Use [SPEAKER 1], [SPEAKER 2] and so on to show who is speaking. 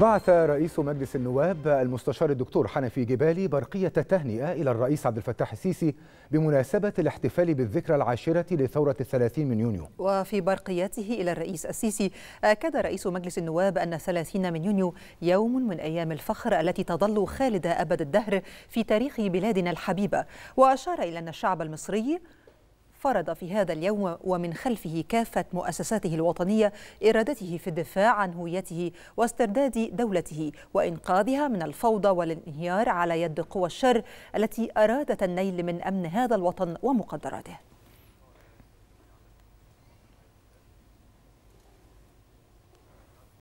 [SPEAKER 1] بعث رئيس مجلس النواب المستشار الدكتور حنفي جبالي برقية تهنئة إلى الرئيس عبد الفتاح السيسي بمناسبة الاحتفال بالذكرى العاشرة لثورة الثلاثين من يونيو
[SPEAKER 2] وفي برقيته إلى الرئيس السيسي أكد رئيس مجلس النواب أن الثلاثين من يونيو يوم من أيام الفخر التي تظل خالدة أبد الدهر في تاريخ بلادنا الحبيبة وأشار إلى أن الشعب المصري فرض في هذا اليوم ومن خلفه كافة مؤسساته الوطنية إرادته في الدفاع عن هويته واسترداد دولته وإنقاذها من الفوضى والانهيار على يد قوى الشر التي أرادت النيل من أمن هذا الوطن ومقدراته